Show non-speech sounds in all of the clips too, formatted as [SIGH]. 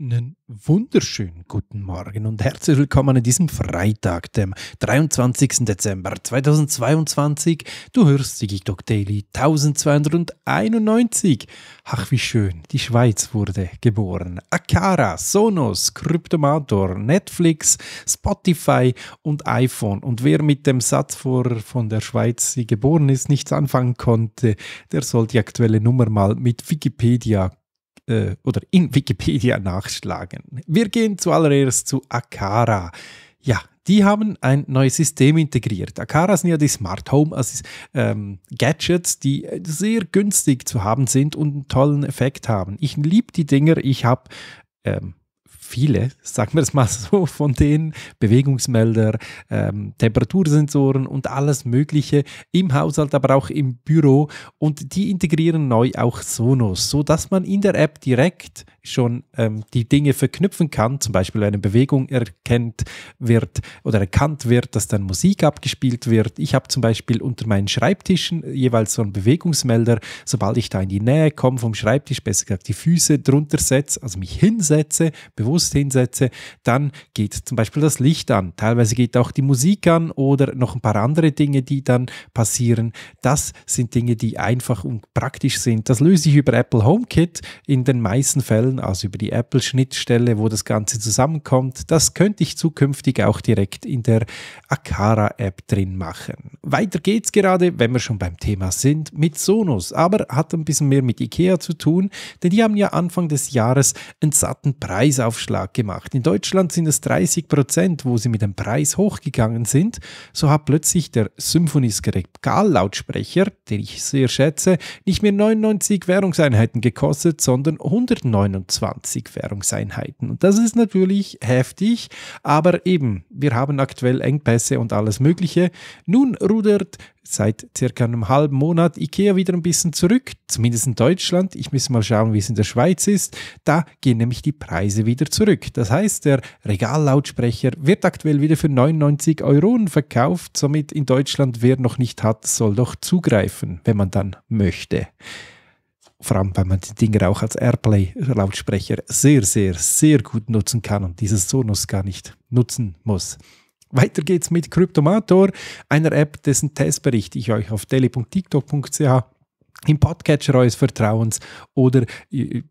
Einen wunderschönen guten Morgen und herzlich willkommen an diesem Freitag, dem 23. Dezember 2022. Du hörst die Dog Daily 1291. Ach, wie schön, die Schweiz wurde geboren. Akara, Sonos, Kryptomator, Netflix, Spotify und iPhone. Und wer mit dem Satz vor, von der Schweiz, die geboren ist, nichts anfangen konnte, der soll die aktuelle Nummer mal mit Wikipedia äh, oder in Wikipedia nachschlagen. Wir gehen zuallererst zu Akara. Ja, die haben ein neues System integriert. Akara sind ja die Smart Home also, ähm, Gadgets, die sehr günstig zu haben sind und einen tollen Effekt haben. Ich liebe die Dinger. Ich habe ähm, viele, sagen wir es mal [LAUGHS] so, von denen Bewegungsmelder, ähm, Temperatursensoren und alles Mögliche im Haushalt, aber auch im Büro. Und die integrieren neu auch Sonos, sodass man in der App direkt schon ähm, die Dinge verknüpfen kann, zum Beispiel wenn eine Bewegung erkennt wird oder erkannt wird, dass dann Musik abgespielt wird. Ich habe zum Beispiel unter meinen Schreibtischen jeweils so einen Bewegungsmelder, sobald ich da in die Nähe komme vom Schreibtisch, besser gesagt die Füße drunter setze, also mich hinsetze, bewusst hinsetze, dann geht zum Beispiel das Licht an. Teilweise geht auch die Musik an oder noch ein paar andere Dinge, die dann passieren. Das sind Dinge, die einfach und praktisch sind. Das löse ich über Apple HomeKit in den meisten Fällen also über die Apple-Schnittstelle, wo das Ganze zusammenkommt. Das könnte ich zukünftig auch direkt in der Akara-App drin machen. Weiter geht's gerade, wenn wir schon beim Thema sind, mit Sonos, aber hat ein bisschen mehr mit IKEA zu tun, denn die haben ja Anfang des Jahres einen satten Preisaufschlag gemacht. In Deutschland sind es 30 Prozent, wo sie mit dem Preis hochgegangen sind. So hat plötzlich der Symphonies Regal-Lautsprecher, den ich sehr schätze, nicht mehr 99 Währungseinheiten gekostet, sondern 199. 25 Währungseinheiten. Und das ist natürlich heftig, aber eben, wir haben aktuell Engpässe und alles Mögliche. Nun rudert seit circa einem halben Monat IKEA wieder ein bisschen zurück, zumindest in Deutschland. Ich muss mal schauen, wie es in der Schweiz ist. Da gehen nämlich die Preise wieder zurück. Das heißt, der Regallautsprecher wird aktuell wieder für 99 Euro verkauft. Somit in Deutschland, wer noch nicht hat, soll doch zugreifen, wenn man dann möchte vor allem weil man die Dinger auch als Airplay-Lautsprecher sehr, sehr, sehr gut nutzen kann und dieses Sonos gar nicht nutzen muss. Weiter geht's mit Kryptomator, einer App, dessen Testbericht ich euch auf daily.tiktok.ch im Podcatcher eures Vertrauens oder äh, äh,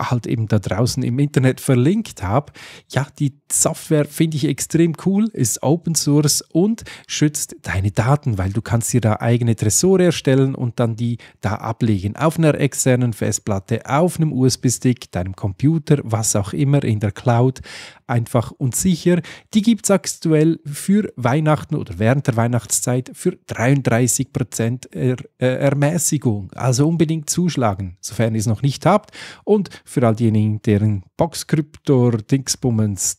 halt eben da draußen im Internet verlinkt habe. Ja, die Software finde ich extrem cool, ist Open Source und schützt deine Daten, weil du kannst dir da eigene Tresore erstellen und dann die da ablegen auf einer externen Festplatte, auf einem USB-Stick, deinem Computer, was auch immer in der Cloud, einfach und sicher. Die gibt es aktuell für Weihnachten oder während der Weihnachtszeit für 33% er, äh, Ermäßigung. Abo. Also unbedingt zuschlagen, sofern ihr es noch nicht habt. Und für all diejenigen, deren Box Cryptor Dingsbummens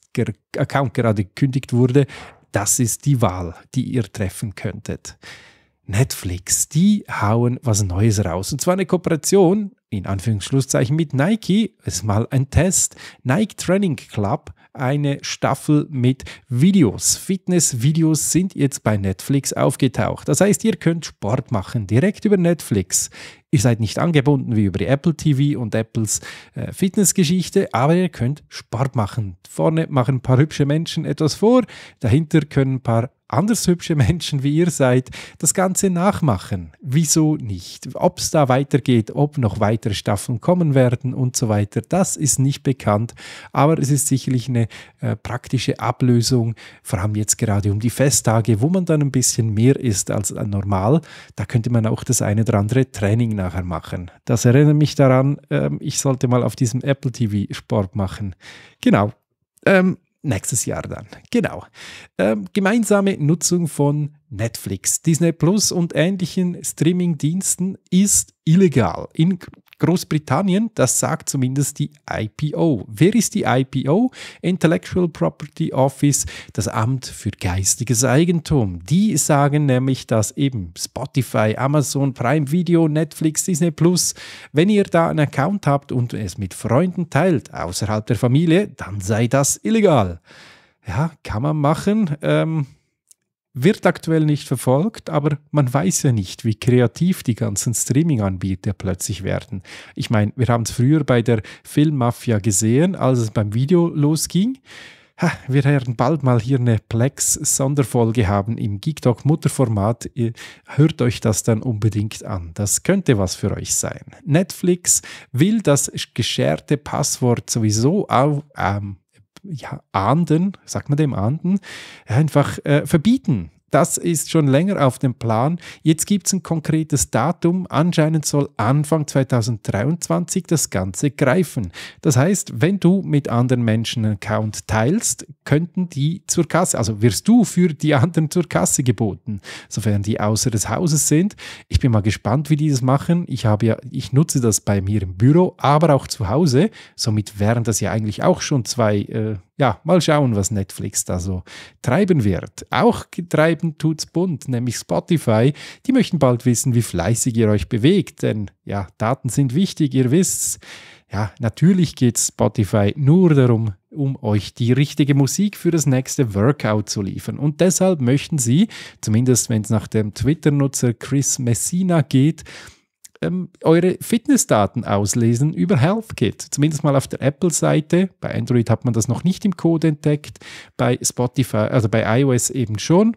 Account gerade gekündigt wurde, das ist die Wahl, die ihr treffen könntet. Netflix, die hauen was Neues raus. Und zwar eine Kooperation, in Anführungsschlusszeichen, mit Nike. Es ist mal ein Test. Nike Training Club eine Staffel mit Videos. Fitness-Videos sind jetzt bei Netflix aufgetaucht. Das heißt, ihr könnt Sport machen direkt über Netflix. Ihr seid nicht angebunden wie über die Apple TV und Apples äh, Fitnessgeschichte, aber ihr könnt Sport machen. Vorne machen ein paar hübsche Menschen etwas vor, dahinter können ein paar anders hübsche Menschen wie ihr seid, das Ganze nachmachen. Wieso nicht? Ob es da weitergeht, ob noch weitere Staffeln kommen werden und so weiter, das ist nicht bekannt, aber es ist sicherlich eine äh, praktische Ablösung, vor allem jetzt gerade um die Festtage, wo man dann ein bisschen mehr ist als äh, normal. Da könnte man auch das eine oder andere Training nachher machen. Das erinnert mich daran, äh, ich sollte mal auf diesem Apple TV Sport machen. Genau. Ähm, nächstes Jahr dann. Genau. Ähm, gemeinsame Nutzung von Netflix, Disney Plus und ähnlichen Streaming-Diensten ist illegal in Großbritannien, das sagt zumindest die IPO. Wer ist die IPO? Intellectual Property Office, das Amt für geistiges Eigentum. Die sagen nämlich, dass eben Spotify, Amazon, Prime Video, Netflix, Disney Plus, wenn ihr da einen Account habt und es mit Freunden teilt, außerhalb der Familie, dann sei das illegal. Ja, kann man machen. Ähm, wird aktuell nicht verfolgt, aber man weiß ja nicht, wie kreativ die ganzen Streaming-Anbieter plötzlich werden. Ich meine, wir haben es früher bei der Filmmafia gesehen, als es beim Video losging. Ha, wir werden bald mal hier eine Plex-Sonderfolge haben im Geektalk Mutterformat. Hört euch das dann unbedingt an. Das könnte was für euch sein. Netflix will das gescherte Passwort sowieso auf, ähm, ja, Ahnden, sagt man dem Ahnden, einfach äh, verbieten das ist schon länger auf dem Plan. Jetzt gibt es ein konkretes Datum. Anscheinend soll Anfang 2023 das Ganze greifen. Das heißt, wenn du mit anderen Menschen einen Account teilst, könnten die zur Kasse, also wirst du für die anderen zur Kasse geboten, sofern die außer des Hauses sind. Ich bin mal gespannt, wie die das machen. Ich habe ja, ich nutze das bei mir im Büro, aber auch zu Hause. Somit wären das ja eigentlich auch schon zwei äh, ja, mal schauen, was Netflix da so treiben wird. Auch treiben tut's bunt, nämlich Spotify. Die möchten bald wissen, wie fleißig ihr euch bewegt, denn ja, Daten sind wichtig, ihr wisst's. Ja, natürlich geht Spotify nur darum, um euch die richtige Musik für das nächste Workout zu liefern. Und deshalb möchten sie, zumindest wenn es nach dem Twitter-Nutzer Chris Messina geht, ähm, eure Fitnessdaten auslesen über HealthKit. Zumindest mal auf der Apple-Seite. Bei Android hat man das noch nicht im Code entdeckt. Bei Spotify, also bei iOS eben schon.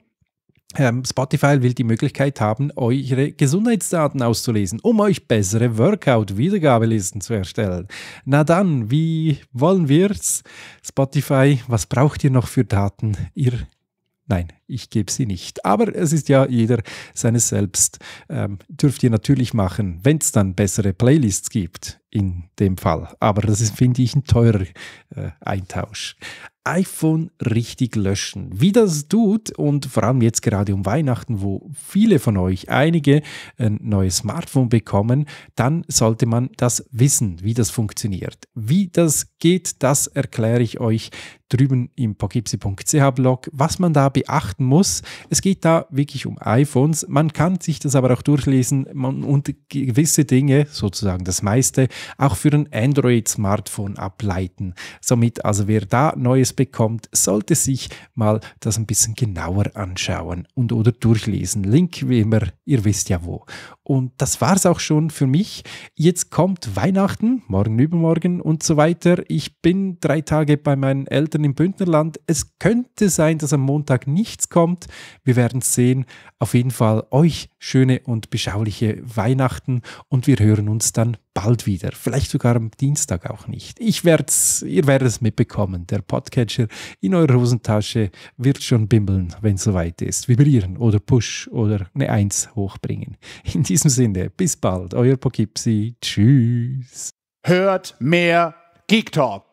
Ähm, Spotify will die Möglichkeit haben, eure Gesundheitsdaten auszulesen, um euch bessere Workout-Wiedergabelisten zu erstellen. Na dann, wie wollen wir's? Spotify, was braucht ihr noch für Daten? Ihr Nein, ich gebe sie nicht. Aber es ist ja jeder seines selbst. Ähm, dürft ihr natürlich machen, wenn es dann bessere Playlists gibt in dem Fall. Aber das ist, finde ich, ein teurer äh, Eintausch. iPhone richtig löschen. Wie das tut und vor allem jetzt gerade um Weihnachten, wo viele von euch, einige, ein neues Smartphone bekommen, dann sollte man das wissen, wie das funktioniert. Wie das geht, das erkläre ich euch drüben im pogipsi.ch-Blog, was man da beachten muss. Es geht da wirklich um iPhones. Man kann sich das aber auch durchlesen und gewisse Dinge, sozusagen das meiste, auch für ein Android-Smartphone ableiten. Somit, also wer da Neues bekommt, sollte sich mal das ein bisschen genauer anschauen und oder durchlesen. Link wie immer, ihr wisst ja wo. Und das war's auch schon für mich. Jetzt kommt Weihnachten, morgen, übermorgen und so weiter. Ich bin drei Tage bei meinen Eltern im Bündnerland. Es könnte sein, dass am Montag nichts kommt. Wir werden sehen. Auf jeden Fall euch schöne und beschauliche Weihnachten und wir hören uns dann bald wieder, vielleicht sogar am Dienstag auch nicht. Ich werd's, ihr werdet es mitbekommen. Der Podcatcher in eurer Hosentasche wird schon bimbeln, wenn es soweit ist. Vibrieren oder Push oder eine Eins hochbringen. In diesem Sinne, bis bald, euer Pokipsi. Tschüss. Hört mehr Geek Talk.